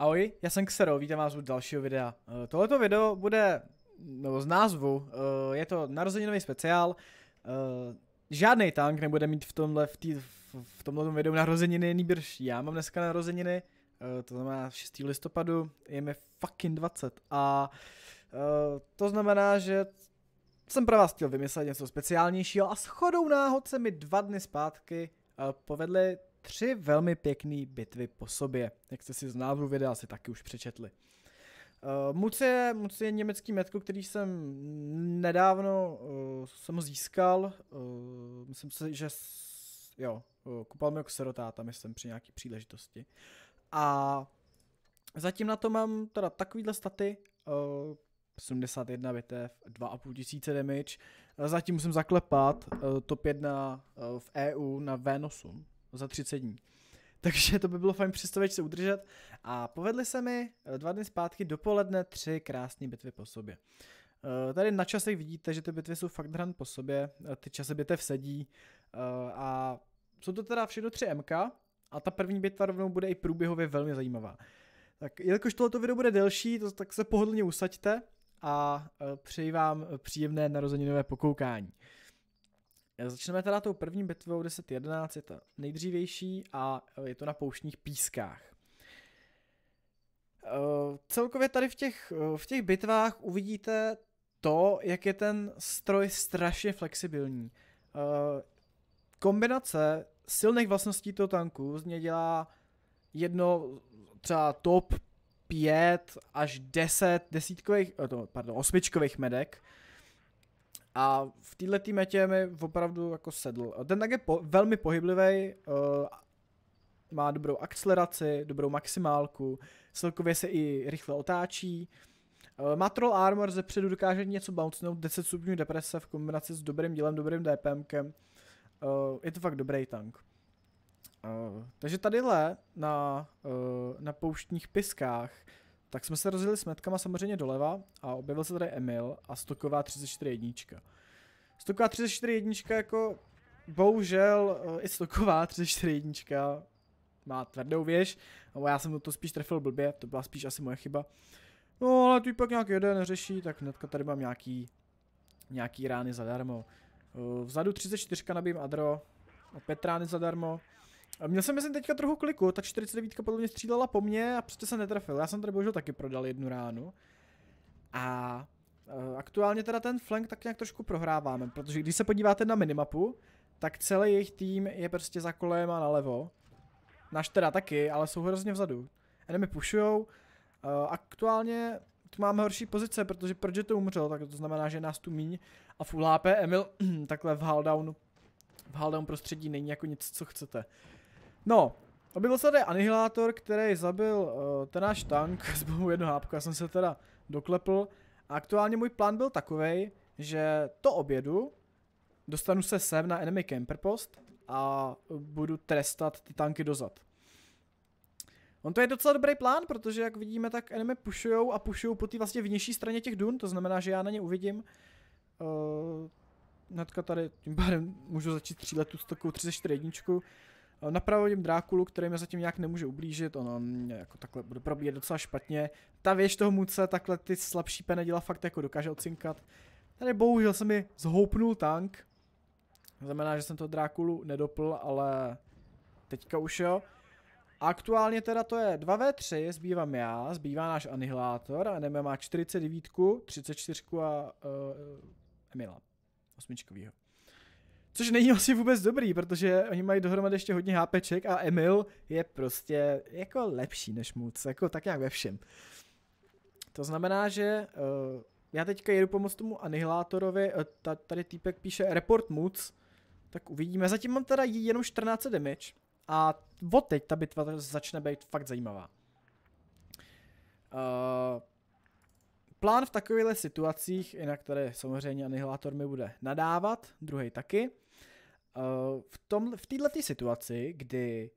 Ahoj, já jsem Xero, vítám vás u dalšího videa. Eh, tohleto video bude, nebo z názvu, eh, je to narozeninový speciál. Eh, Žádný tank nebude mít v tomhle, v, tý, v tomhle videu narozeniny, nýbrž já mám dneska narozeniny, to znamená 6. listopadu, je mi fucking 20 a to znamená, že jsem pro vás chtěl vymyslet něco speciálnějšího a chodou náhod se mi dva dny zpátky povedly tři velmi pěkné bitvy po sobě, jak jste si z návrhu videa si taky už přečetli. Uh, eh, Muc je, je německý metko, který jsem nedávno uh, jsem ho získal. Uh, myslím si, že s, jo, uh, kupal mi ho k jako serotáta, myslím, při nějaké příležitosti. A zatím na to mám teda takovýhle staty. Uh, 71 bitev, 2,5 tisíce damage. Zatím musím zaklepat uh, top 1 uh, v EU na Venosum za 30 dní. Takže to by bylo fajn při se udržet. A povedly se mi eh, dva dny zpátky dopoledne tři krásné bitvy po sobě. Eh, tady na časech vidíte, že ty bitvy jsou fakt hran po sobě, eh, ty časy bitev sedí a jsou to teda všechno tři MK a ta první bitva rovnou bude i průběhově velmi zajímavá. Tak jelikož tohleto video bude delší, to, tak se pohodlně usaďte a přeji vám příjemné narozeninové pokoukání. Eh, začneme teda tou první bitvou 10.11, je to nejdřívější a eh, je to na pouštních pískách. Eh, celkově tady v těch, v těch bitvách uvidíte to, jak je ten stroj strašně flexibilní. Kombinace silných vlastností toho tanku z něj dělá jedno třeba top 5 až 10 desítkových, pardon, osmičkových medek, a v této tý metě mi opravdu jako sedl. Ten tak je po, velmi pohyblivý, uh, eh, má dobrou akceleraci, dobrou maximálku, celkově se i rychle otáčí. Uh, má troll armor, ze předu dokáže něco bouncnout, 10 stupňů deprese v kombinaci s dobrým dílem, dobrým DPMkem. Uh, je to fakt dobrý tank. Uh, takže tadyhle na, uh, na pouštních piskách tak jsme se rozjeli s metkama samozřejmě doleva a objevil se tady Emil a stoková 34 jednička. Stoková 34 jednička jako bohužel eh, i stoková 34 jednička má tvrdou věž, nebo já jsem to spíš trefil blbě, to byla spíš asi moje chyba. No ale tu pak nějak jeden neřeší, tak hnedka tady mám nějaký, nějaký rány zadarmo. Eh, vzadu 34 nabím Adro, opět rány zadarmo. A měl jsem, myslím, teďka trochu kliku, ta 49 podle mě střílela po mně a prostě se netrefil. Já jsem tady bohužel taky prodal jednu ránu. A eh, aktuálně teda ten flank tak nějak trošku prohráváme, protože když se podíváte na minimapu, tak celý jejich tým je prostě za kolem a nalevo. Náš teda taky, ale jsou hrozně vzadu. Enemy pushujou. Eh, aktuálně tu máme horší pozice, protože Prdže to umřel, tak to znamená, že nás tu míň. A full HP Emil takhle v haldownu, v haldown prostředí není jako nic, co chcete. No, objevil se tady anihilátor, který zabil uh, ten náš tank zbohu bombou jedno hápku, já jsem se teda doklepl. A aktuálně můj plán byl takový, že to obědu dostanu se sem na enemy camper post a budu trestat ty tanky dozad. On to je docela dobrý plán, protože jak vidíme, tak enemy pušujou a pušujou po té vlastně vnější straně těch dun, to znamená, že já na ně uvidím. Uh, hnedka tady, tím pádem můžu začít střílet tu takovou 34 jedničku. Eh, napravodím Drákulu, který mě zatím nějak nemůže ublížit, ono mě jako takhle bude probíjet docela špatně. Ta věž toho muce takhle ty slabší peneděla fakt jako dokáže odcinkat. Tady bohužel se mi zhoupnul tank, znamená, že jsem to Drákulu nedopl, ale teďka už jo. Aktuálně teda to je 2v3, zbývám já, zbývá náš anihilátor, a NM má 49, 34 a uh, Emila, osmičkovýho. Což není asi vlastně vůbec dobrý, protože oni mají dohromady ještě hodně HPček a Emil je prostě jako lepší než Moods, jako tak nějak ve všem. To znamená, že uh, já teďka jedu pomoct tomu anihilátorovi, uh, tady týpek píše report Moods, tak uvidíme. Zatím mám teda jenom 14 damage a od teď ta bitva začne být fakt zajímavá. Uh, Plán v takovýchto situacích, i na které samozřejmě anihilátor mi bude nadávat, druhý taky, eh, v, tom, v této situaci, kdy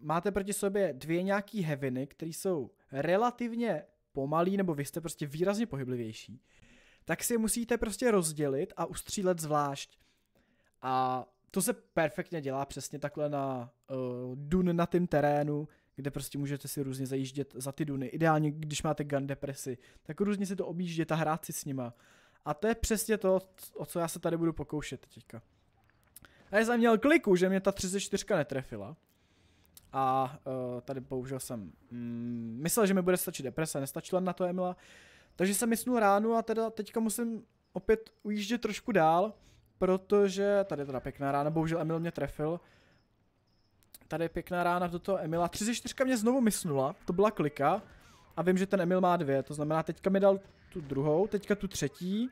máte proti sobě dvě nějaký heviny, které jsou relativně pomalý, nebo vy jste prostě výrazně pohyblivější, tak si je musíte prostě rozdělit a ustřílet zvlášť. A to se perfektně dělá přesně takhle na uh, dun na tým terénu, kde prostě můžete si různě zajíždět za ty duny. Ideálně, když máte gun depresi, tak různě si to objíždět a hrát si s nima. A to je přesně to, o co já se tady budu pokoušet teďka. A já jsem měl kliku, že mě ta 34 netrefila. A uh, tady bohužel jsem mm, myslel, že mi bude stačit deprese, nestačila na to Emila. Takže jsem snul ránu a teda teďka musím opět ujíždět trošku dál, protože tady je teda pěkná rána, bohužel Emil mě trefil. Tady je pěkná rána do toho Emila. 34 mě znovu mysnula, to byla klika. A vím, že ten Emil má dvě, to znamená teďka mi dal tu druhou, teďka tu třetí.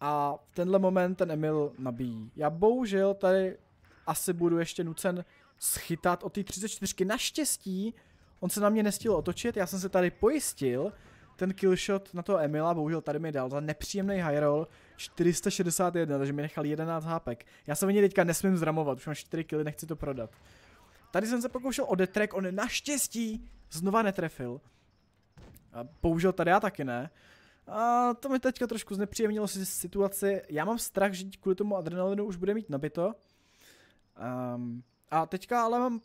A v tenhle moment ten Emil nabíjí. Já bohužel tady asi budu ještě nucen schytat od té 34. Naštěstí on se na mě nestil otočit, já jsem se tady pojistil. Ten killshot na toho Emila bohužel tady mi dal za nepříjemný high roll 461, takže mi nechal 11 hápek. Já se o teďka nesmím zramovat, už mám 4 killy, nechci to prodat. Tady jsem se pokoušel o detrek, on naštěstí znova netrefil. A použil tady já taky ne. A to mi teďka trošku znepříjemnilo si situaci. Já mám strach, že kvůli tomu adrenalinu už bude mít nabito. Um, a teďka ale mám...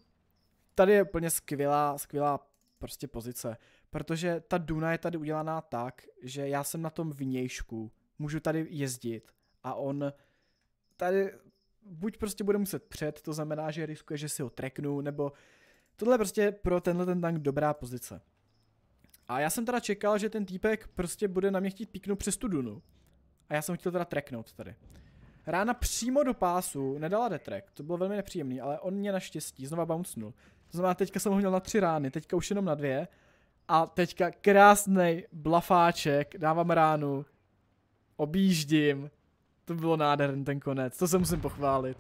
Tady je úplně skvělá, skvělá prostě pozice. Protože ta Duna je tady udělaná tak, že já jsem na tom vnějšku. Můžu tady jezdit. A on tady buď prostě bude muset před, to znamená, že riskuje, že si ho treknu, nebo tohle je prostě pro tenhle ten tank dobrá pozice. A já jsem teda čekal, že ten týpek prostě bude na mě chtít píknout přes tu dunu. A já jsem chtěl teda treknout tady. Rána přímo do pásu nedala detrek, to bylo velmi nepříjemný, ale on mě naštěstí znova bouncnul. To znamená, teďka jsem ho měl na tři rány, teďka už jenom na dvě. A teďka krásný blafáček, dávám ránu, objíždím, to bylo nádherný ten konec, to se musím pochválit.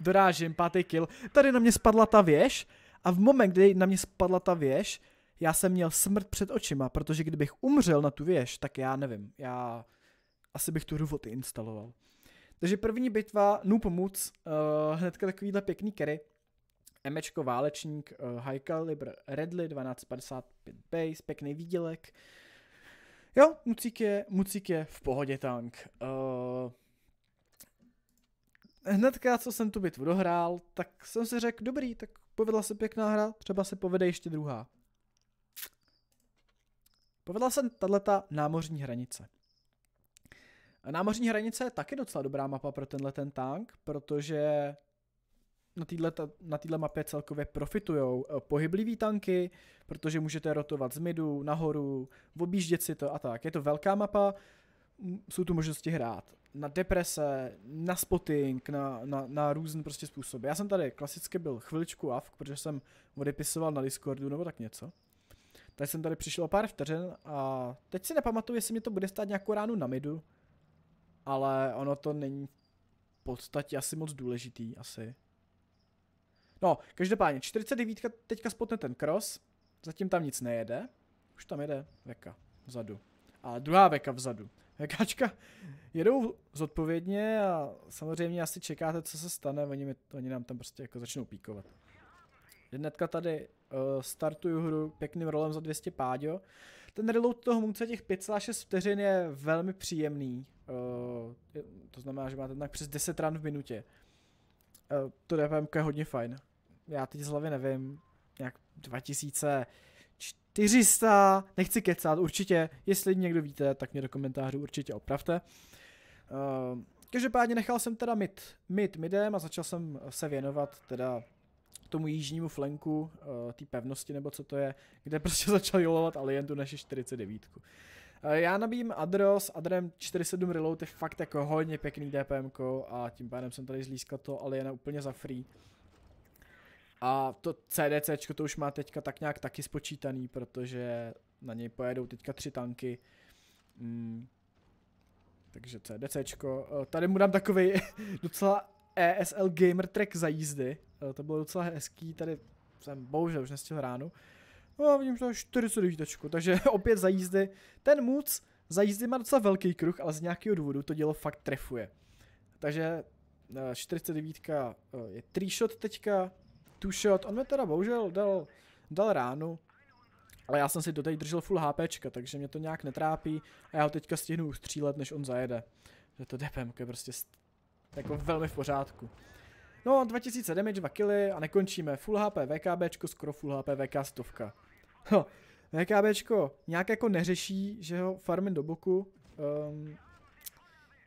Dorážím, pátý kill. Tady na mě spadla ta věž a v moment, kdy na mě spadla ta věž, já jsem měl smrt před očima, protože kdybych umřel na tu věž, tak já nevím, já asi bych tu hru instaloval. Takže první bitva, nu pomoc, uh, hnedka takovýhle pěkný kery. Emečko válečník, uh, High Caliber Redly 1255 base, pěkný výdělek. Jo, mucík je, mucík je v pohodě tank. Uh, hnedka, co jsem tu bitvu dohrál, tak jsem si řekl, dobrý, tak povedla se pěkná hra, třeba se povede ještě druhá. Povedla se tato námořní hranice. Námořní hranice je taky docela dobrá mapa pro tenhle ten tank, protože na této na týhle mapě celkově profitují eh, pohybliví tanky, protože můžete rotovat z midu, nahoru, objíždět si to a tak. Je to velká mapa, jsou tu možnosti hrát na deprese, na spotting, na, na, na různé prostě způsoby. Já jsem tady klasicky byl chviličku avk, protože jsem odepisoval na Discordu nebo tak něco. Tak jsem tady přišel o pár vteřin a teď si nepamatuju, jestli mě to bude stát nějakou ránu na midu, ale ono to není v podstatě asi moc důležitý, asi. No, každopádně, 49 teďka spotne ten cross, zatím tam nic nejede, už tam jede veka vzadu. A druhá veka vzadu jakáčka jedou zodpovědně a samozřejmě asi čekáte, co se stane, oni, mi, oni nám tam prostě jako začnou píkovat. Jednetka tady uh, startuju hru pěkným rolem za 200 páďo. Ten reload toho munce těch 5,6 vteřin je velmi příjemný. Uh, to znamená, že máte tak přes 10 ran v minutě. Uh, to DPM je hodně fajn. Já teď z hlavy nevím, nějak 2000 400, nechci kecat, určitě, jestli někdo víte, tak mě do komentářů určitě opravte. Ehm, každopádně nechal jsem teda mid, mid midem a začal jsem se věnovat teda tomu jižnímu flanku eh, té pevnosti, nebo co to je, kde prostě začal jolovat alientu tu naši 49. Eh, já nabím Adro s Adrem 47 Reload je fakt jako hodně pěkný DPM a tím pádem jsem tady zlískal to Aliena úplně za free. A to CDC to už má teďka tak nějak taky spočítaný, protože na něj pojedou teďka tři tanky. Mm. Takže CDC. Eh, tady mu dám takový docela ESL Gamer Track za jízdy. Eh, to bylo docela hezký, tady jsem bohužel už nestihl ránu. No a vidím, že to je 49, takže opět za jízdy. Ten Muc za jízdy má docela velký kruh, ale z nějakého důvodu to dělo fakt trefuje. Takže 49 eh, je 3 shot teďka, two shot. On mi teda bohužel dal, dal ránu. Ale já jsem si doteď držel full HP, takže mě to nějak netrápí a já ho teďka stihnu střílet, než on zajede. Že to depem, je prostě jako velmi v pořádku. No, 2000 damage, 2 killy a nekončíme. Full HP VKB, skoro full HP VK stovka. Ho, VKB nějak jako neřeší, že ho farmy do boku. Um,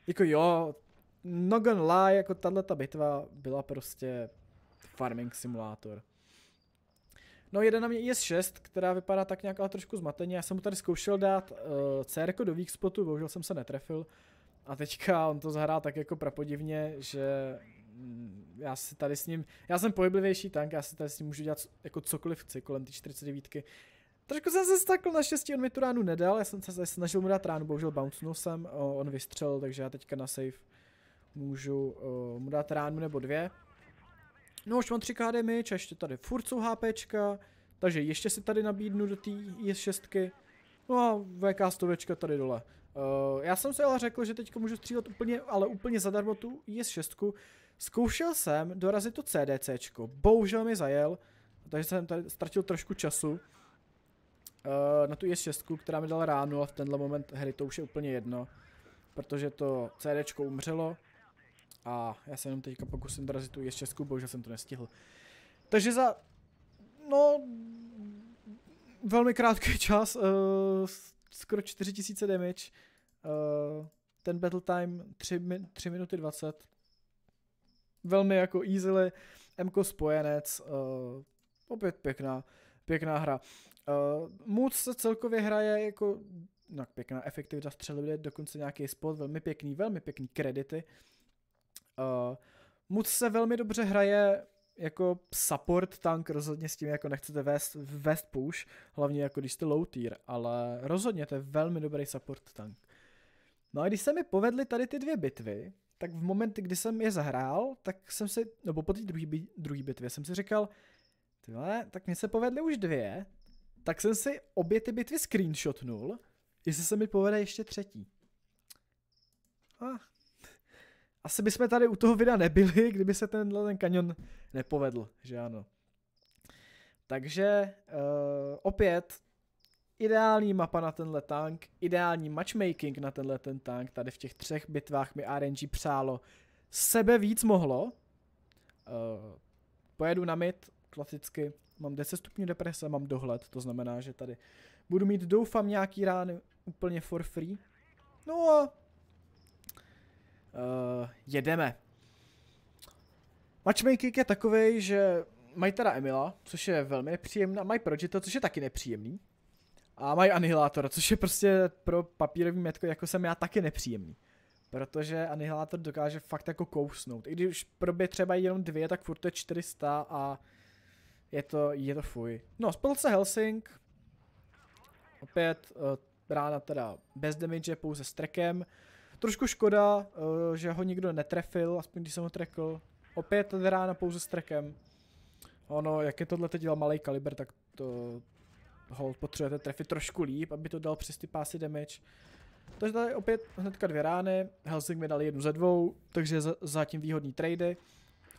jako jo, no gun lie, jako tahle ta bitva byla prostě farming simulátor. No jeden na mě IS-6, která vypadá tak nějak ale trošku zmateně. Já jsem mu tady zkoušel dát uh, eh, CR do weak spotu, bohužel jsem se netrefil. A teďka on to zahrál tak jako prapodivně, že mm, já si tady s ním, já jsem pohyblivější tank, já si tady s ním můžu dělat jako cokoliv chci kolem ty 49. -ky. Trošku jsem se stakl, naštěstí on mi tu ránu nedal, já jsem se snažil mu dát ránu, bohužel bouncnul jsem, on vystřelil, takže já teďka na save můžu mu dát ránu nebo dvě. No už mám 3k damage a ještě tady furt jsou HPčka, takže ještě si tady nabídnu do té IS-6. No a VK stovečka tady dole. Uh, já jsem si ale řekl, že teď můžu střílet úplně, ale úplně zadarmo tu IS-6. Zkoušel jsem dorazit to CDCčko, bohužel mi zajel, takže jsem tady ztratil trošku času uh, na tu IS-6, která mi dala ránu a v tenhle moment hry to už je úplně jedno, protože to CDčko umřelo a já se jenom teďka pokusím dorazit tu českou, bohužel jsem to nestihl. Takže za, no, velmi krátký čas, uh, skoro 4000 damage, uh, ten battle time 3, 3 minuty 20, velmi jako easily, Mko spojenec, uh, opět pěkná, pěkná hra. Uh, Moc se celkově hraje jako no, pěkná efektivita střelby, dokonce nějaký spot, velmi pěkný, velmi pěkný kredity. Uh, Uh, Moc se velmi dobře hraje jako support tank, rozhodně s tím jako nechcete vést, vést push, hlavně jako když jste low tier, ale rozhodně to je velmi dobrý support tank. No a když se mi povedly tady ty dvě bitvy, tak v momentu, kdy jsem je zahrál, tak jsem si, nebo po té druhé bitvě jsem si říkal, tyhle, tak mi se povedly už dvě, tak jsem si obě ty bitvy screenshotnul, jestli se mi povede ještě třetí. Ah, asi bychom tady u toho videa nebyli, kdyby se tenhle ten kanion nepovedl, že ano. Takže uh, opět ideální mapa na tenhle tank, ideální matchmaking na tenhle ten tank, tady v těch třech bitvách mi RNG přálo sebe víc mohlo. Uh, pojedu na mid, klasicky, mám 10 stupňů deprese, mám dohled, to znamená, že tady budu mít doufám nějaký rány úplně for free. No a uh, jedeme. Matchmaking je takový, že mají teda Emila, což je velmi nepříjemná, mají Progito, což je taky nepříjemný. A mají Anihilátora, což je prostě pro papírový metko, jako jsem já, taky nepříjemný. Protože Anihilátor dokáže fakt jako kousnout. I když probě třeba jenom dvě, tak furt to je 400 a je to, je to fuj. No, spil se Helsing. Opět uh, rána teda bez damage, pouze s trekem. Trošku škoda, eh, že ho nikdo netrefil, aspoň když jsem ho trekl. Opět rána pouze s trekem. Ono, jak je tohle teď dělal malý kaliber, tak to hold potřebujete trefit trošku líp, aby to dal přes ty pásy damage. Takže tady opět hnedka dvě rány, Helsing mi dal jednu ze dvou, takže zatím výhodný trade.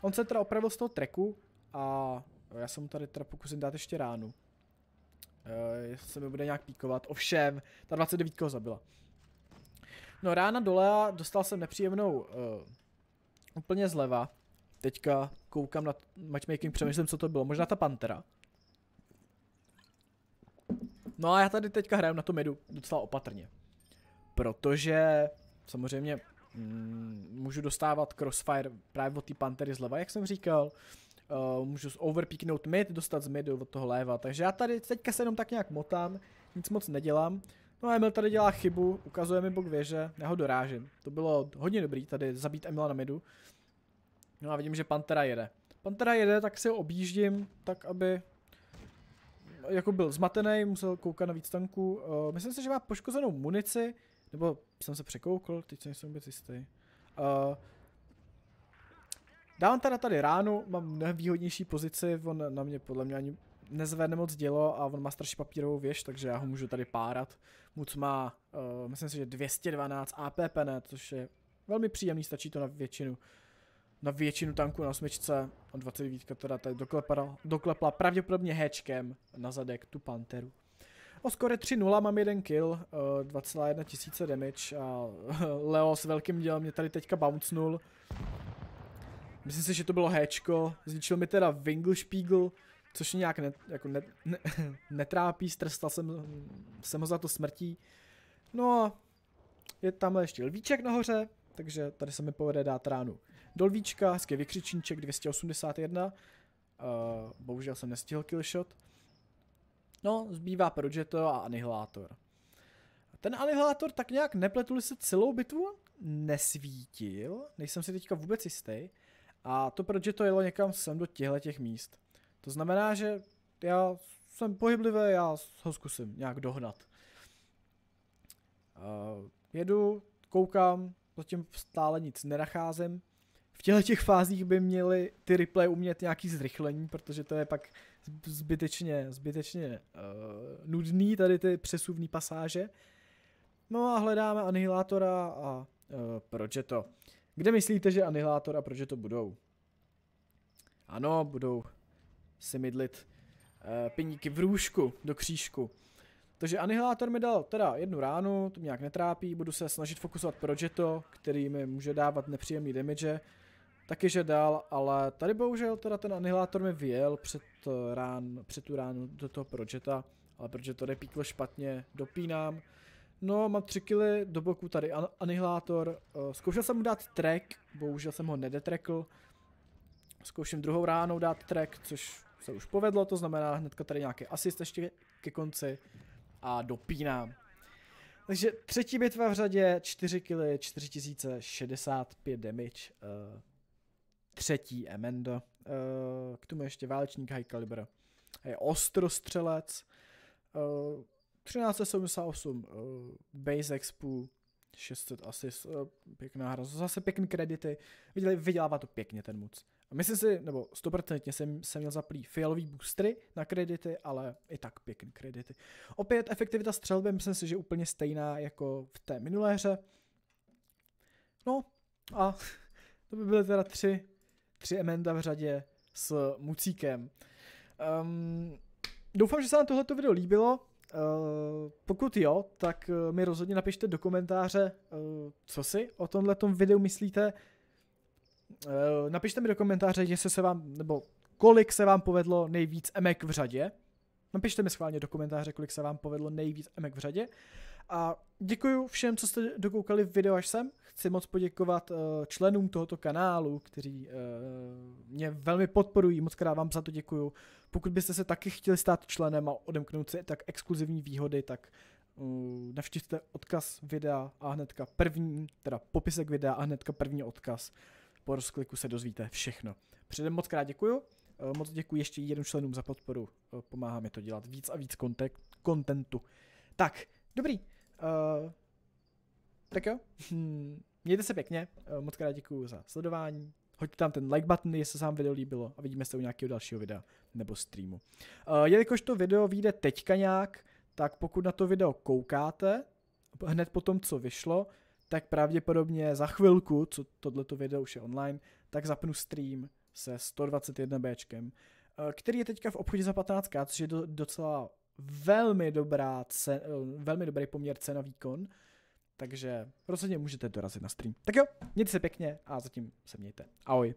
On se teda opravil z toho treku a já se mu tady teda pokusím dát ještě ránu. Uh, jestli se mi bude nějak píkovat, ovšem, ta 29 ho zabila. No rána dole a dostal jsem nepříjemnou uh, úplně zleva. Teďka koukám na matchmaking, přemýšlím, co to bylo. Možná ta Pantera. No a já tady teďka hraju na tom medu docela opatrně. Protože samozřejmě mm, můžu dostávat crossfire právě od té pantery zleva, jak jsem říkal. Uh, můžu overpeaknout mid, dostat z midu od toho léva. Takže já tady teďka se jenom tak nějak motám, nic moc nedělám. No a Emil tady dělá chybu, ukazuje mi bok věže, já ho dorážím. To bylo hodně dobrý tady zabít Emila na midu. No a vidím, že Pantera jede. Pantera jede, tak si ho objíždím, tak aby jako byl zmatený, musel koukat na víc tanků. Uh, myslím si, že má poškozenou munici, nebo jsem se překoukl, teď se nejsem vůbec jistý. Uh, eh, dávám teda tady ránu, mám nevýhodnější pozici, on na mě podle mě ani nezvedne moc dělo a on má strašně papírovou věž, takže já ho můžu tady párat. Muc má, uh, myslím si, že 212 APP net, což je velmi příjemný, stačí to na většinu na většinu tanku na osmičce a 29 teda tady doklepala, doklepla pravděpodobně hečkem na zadek tu panteru. O skore 3-0 mám jeden kill, 2,1 eh, tisíce damage a Leo s velkým dělem mě tady teďka bouncnul. Myslím si, že to bylo hečko, zničil mi teda Wingle Spiegel, Což nějak ne, jako ne, ne, netrápí, strstal jsem, jsem ho za to smrtí. No a je tam ještě lvíček nahoře, takže tady se mi povede dát ránu. Do lvíčka, hezký vykřičníček 281. Uh, eh, bohužel jsem nestihl killshot. No, zbývá Progetto a anihilátor. Ten anihilátor tak nějak nepletuli se celou bitvu, nesvítil, nejsem si teďka vůbec jistý. A to Progetto jelo někam sem do těchto těch míst. To znamená, že já jsem pohyblivý, já ho zkusím nějak dohnat. Uh, jedu, koukám, zatím stále nic nenacházím. V těchto těch fázích by měly ty replay umět nějaký zrychlení, protože to je pak zbytečně, zbytečně uh, nudný, tady ty přesuvní pasáže. No a hledáme anihilátora a uh, to? Kde myslíte, že anihilátor a proč je to budou? Ano, budou si mydlit uh, eh, piníky v růžku do křížku. Takže anihilátor mi dal teda jednu ránu, to mě nějak netrápí, budu se snažit fokusovat pro Jetto, který mi může dávat nepříjemný damage, taky že dal, ale tady bohužel teda ten anihilátor mi vyjel před, eh, rán, před tu ránu do toho Projeta, ale protože to repíklo špatně, dopínám. No, mám tři kily, do boku tady an anihilátor, eh, zkoušel jsem mu dát track, bohužel jsem ho nedetrekl, zkouším druhou ránou dát track, což se už povedlo, to znamená hnedka tady nějaký asist ještě ke konci a dopínám. Takže třetí bitva v řadě, 4 kily, 4065 damage, uh, třetí Emendo, uh, k tomu ještě válečník High Caliber, je ostrostřelec, uh, 1378 uh, base expu, 600 assist, uh, pěkná hra, zase pěkný kredity, vydělává to pěkně ten moc. A myslím si, nebo stoprocentně jsem, jsem měl zaplý fialový boostry na kredity, ale i tak pěkný kredity. Opět efektivita střelby, myslím si, že úplně stejná jako v té minulé hře. No a to by byly teda tři, tři emenda v řadě s Mucíkem. Um, doufám, že se vám tohleto video líbilo. Uh, pokud jo, tak mi rozhodně napište do komentáře, uh, co si o tomhle videu myslíte. Eh, napište mi do komentáře, jestli se vám, nebo kolik se vám povedlo nejvíc emek v řadě. Napište mi schválně do komentáře, kolik se vám povedlo nejvíc emek v řadě. A děkuji všem, co jste dokoukali v video až sem. Chci moc poděkovat eh, členům tohoto kanálu, kteří eh, mě velmi podporují. Moc krát vám za to děkuju. Pokud byste se taky chtěli stát členem a odemknout si tak exkluzivní výhody, tak navštivte odkaz videa a hnedka první, teda popisek videa a hnedka první odkaz po rozkliku se dozvíte všechno. Předem moc krát děkuju, eh, moc děkuji ještě jednou členům za podporu, eh, pomáhá mi to dělat víc a víc kontentu. Tak, dobrý, uh, tak jo, hmm, mějte se pěkně, moc krát děkuji za sledování, hoďte tam ten like button, jestli se vám video líbilo a vidíme se u nějakého dalšího videa nebo streamu. Uh, jelikož to video vyjde teďka nějak, tak pokud na to video koukáte, hned po tom, co vyšlo, tak pravděpodobně za chvilku, co tohleto video už je online, tak zapnu stream se 121 Bčkem, eh, který je teďka v obchodě za 15k, což je do, docela velmi, dobrá cen, eh, velmi dobrý poměr cena výkon. Takže rozhodně můžete dorazit na stream. Tak jo, mějte se pěkně a zatím se mějte. Ahoj.